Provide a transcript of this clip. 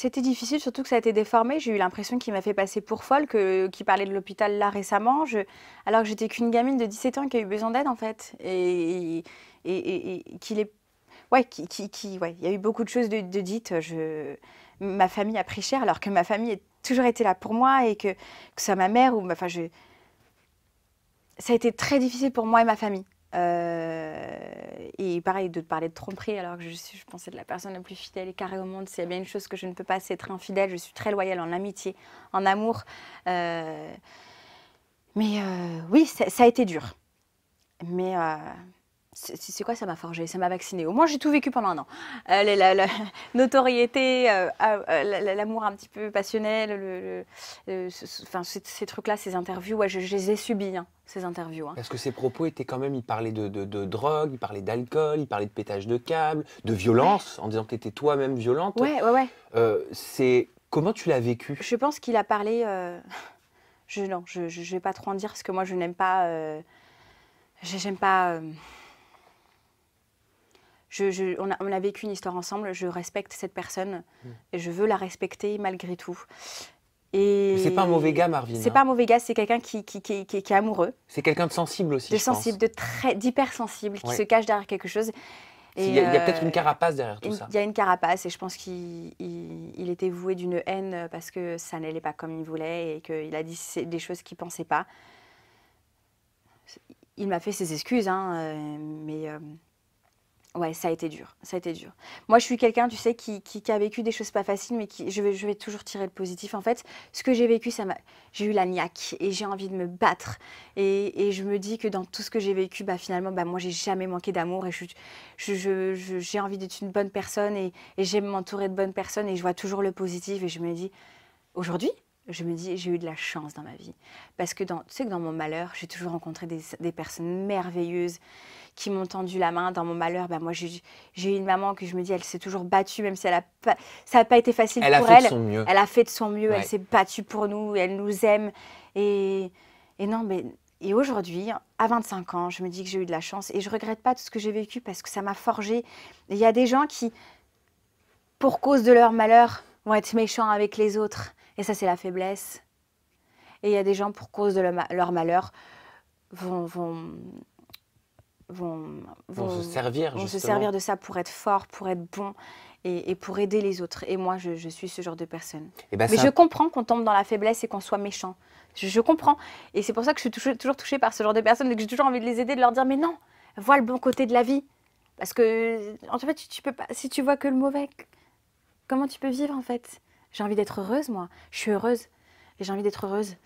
C'était difficile, surtout que ça a été déformé. J'ai eu l'impression qu'il m'a fait passer pour folle, que, qu'il parlait de l'hôpital là récemment, alors que j'étais qu'une gamine de 17 ans qui a eu besoin d'aide en fait. Et, qu'il est. Ouais, qui, il y a eu beaucoup de choses de, dites. Je... Ma famille a pris cher alors que ma famille a toujours été là pour moi et que, ça ma mère ou. Enfin, Ça a été très difficile pour moi et ma famille. Euh, et pareil, de te parler de tromperie, alors que je je pensais, de la personne la plus fidèle et carrée au monde. C'est bien une chose que je ne peux pas, c'est être infidèle. Je suis très loyale en amitié, en amour. Euh, mais euh, oui, ça, ça, a été dur. Mais. Euh, c'est quoi ça m'a forgé Ça m'a vacciné. Au moins, j'ai tout vécu pendant un an. Euh, la, notoriété, euh, euh, l'amour un petit peu passionnel, le, enfin, ces, trucs-là, ces interviews, je, les ai subis, hein, ces interviews. Hein. Parce que ses propos étaient quand même, il parlait de, drogue, il parlait d'alcool, il parlait de pétage de câble, de violence, en disant que tu toi-même violente. Ouais, ouais, ouais. c'est... Comment tu l'as vécu Je pense qu'il a parlé... Je, non, je ne vais pas trop en dire, parce que moi, je n'aime pas... J'aime pas on, a, vécu une histoire ensemble, je respecte cette personne hmm. et je veux la respecter malgré tout. Et c'est pas un mauvais gars, Marvin. C'est hein. pas un mauvais gars, c'est quelqu'un qui, est amoureux. C'est quelqu'un de sensible aussi. De je sensible, de très d'hypersensible, qui se cache derrière quelque chose. Il y a, peut-être euh, une carapace derrière tout il, ça. Il y a une carapace et je pense qu'il était voué d'une haine parce que ça n'allait pas comme il voulait et qu'il a dit des choses qu'il ne pensait pas. Il m'a fait ses excuses, hein, euh, mais euh, Ouais, ça a été dur. Ça a été dur. Moi, je suis quelqu'un, tu sais, qui, a vécu des choses pas faciles, mais qui, je, vais, toujours tirer le positif. En fait, ce que j'ai vécu, ça j'ai eu la niaque et j'ai envie de me battre. Et, je me dis que dans tout ce que j'ai vécu, bah, finalement, bah, moi, j'ai jamais manqué d'amour et je, j'ai envie d'être une bonne personne et, et j'aime m'entourer de bonnes personnes et je vois toujours le positif et je me dis, aujourd'hui, je me dis, j'ai eu de la chance dans ma vie. Parce que dans, tu sais que dans mon malheur, j'ai toujours rencontré des, personnes merveilleuses qui m'ont tendu la main dans mon malheur. Ben moi, j'ai eu une maman que je me dis, elle s'est toujours battue, même si elle a ça n'a pas été facile pour elle. Elle a fait de son mieux. Elle elle s'est battue pour nous, elle nous aime. Et, et non, mais et aujourd'hui, à 25 ans, je me dis que j'ai eu de la chance et je regrette pas tout ce que j'ai vécu parce que ça m'a forgé. Il y a des gens qui, pour cause de leur malheur, vont être méchants avec les autres. Et ça, c'est la faiblesse. Et il y a des gens, pour cause de leur malheur, vont, vont, vont, se, servir, vont se servir de ça pour être fort, pour être bon. Et, pour aider les autres. Et moi, je, suis ce genre de personne. Eh ben, mais je comprends qu'on tombe dans la faiblesse et qu'on soit méchant. Je, comprends. Et c'est pour ça que je suis toujours touchée par ce genre de personnes et que j'ai toujours envie de les aider, de leur dire, mais non, vois le bon côté de la vie. Parce que, en fait, tu, tu peux pas, si tu vois que le mauvais, comment tu peux vivre, en fait j'ai envie d'être heureuse, moi. Je suis heureuse. Et j'ai envie d'être heureuse.